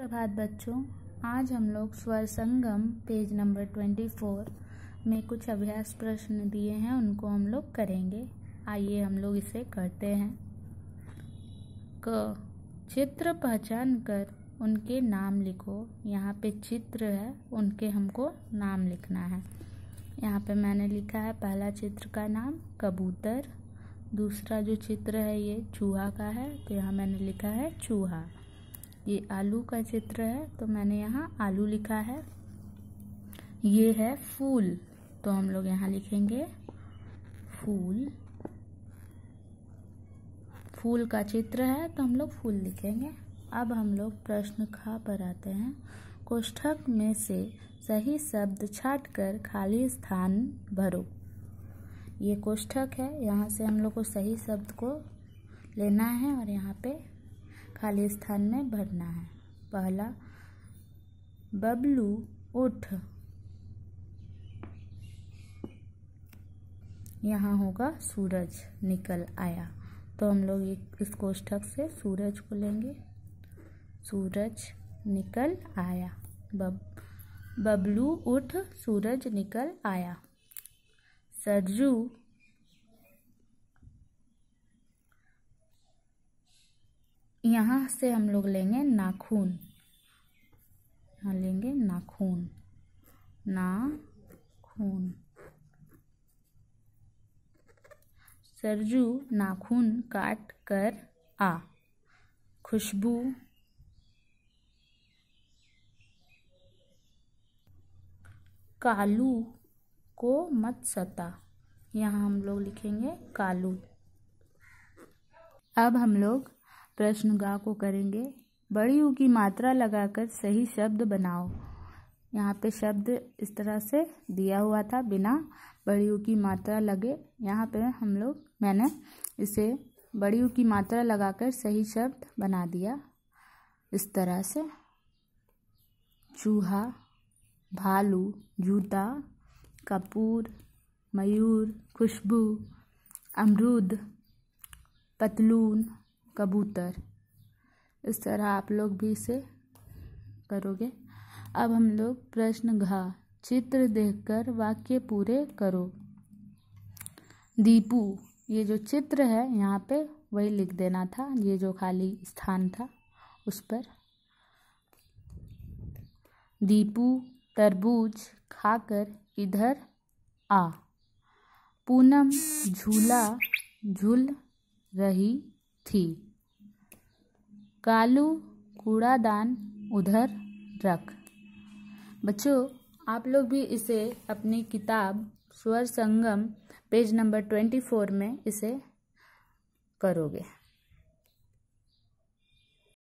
प्रभात बच्चों आज हम लोग Swar Sangam page number twenty four में कुछ अभ्यास प्रश्न दिए हैं उनको हम लोग करेंगे आइए हम लोग इसे करते हैं क चित्र पहचान कर उनके नाम लिखो यहाँ पे चित्र है उनके हमको नाम लिखना है यहाँ पे मैंने लिखा है पहला चित्र का नाम कबूतर दूसरा जो चित्र है ये चूहा का है तो यहाँ मैंने लिखा है चूहा ये आलू का चित्र है तो मैंने यहाँ आलू लिखा है ये है फूल तो हम लोग यहाँ लिखेंगे फूल फूल का चित्र है तो हम लोग फूल लिखेंगे अब हम लोग प्रश्न खा पर आते हैं कोष्ठक में से सही शब्द कर खाली स्थान भरो ये कोष्ठक है यहाँ से हम लोग को सही शब्द को लेना है और यहाँ पे खाली स्थान में भरना है पहला बबलू उठ यहाँ होगा सूरज निकल आया तो हम लोग इस कोष्ठक से सूरज को लेंगे सूरज निकल आया बब बबलू उठ सूरज निकल आया सरजू यहाँ से हम लोग लेंगे नाखून यहाँ लेंगे नाखून नाखून सरजू नाखून काट कर आ खुशबू कालू को मत सता यहाँ हम लोग लिखेंगे कालू अब हम लोग प्रश्न गा को करेंगे बड़ी ऊ की मात्रा लगाकर सही शब्द बनाओ यहाँ पे शब्द इस तरह से दिया हुआ था बिना बड़ी ऊ की मात्रा लगे यहाँ पे हम लोग मैंने इसे बड़ी ऊ की मात्रा लगाकर सही शब्द बना दिया इस तरह से चूहा भालू जूता कपूर मयूर खुशबू अमरूद पतलून कबूतर इस तरह आप लोग भी इसे करोगे अब हम लोग प्रश्न घा चित्र देखकर वाक्य पूरे करो दीपू ये जो चित्र है यहाँ पे वही लिख देना था ये जो खाली स्थान था उस पर दीपू तरबूज खाकर इधर आ पूनम झूला झूल रही थी कालू कूड़ादान उधर रख बच्चों आप लोग भी इसे अपनी किताब Swar Sangam page number twenty four में इसे करोगे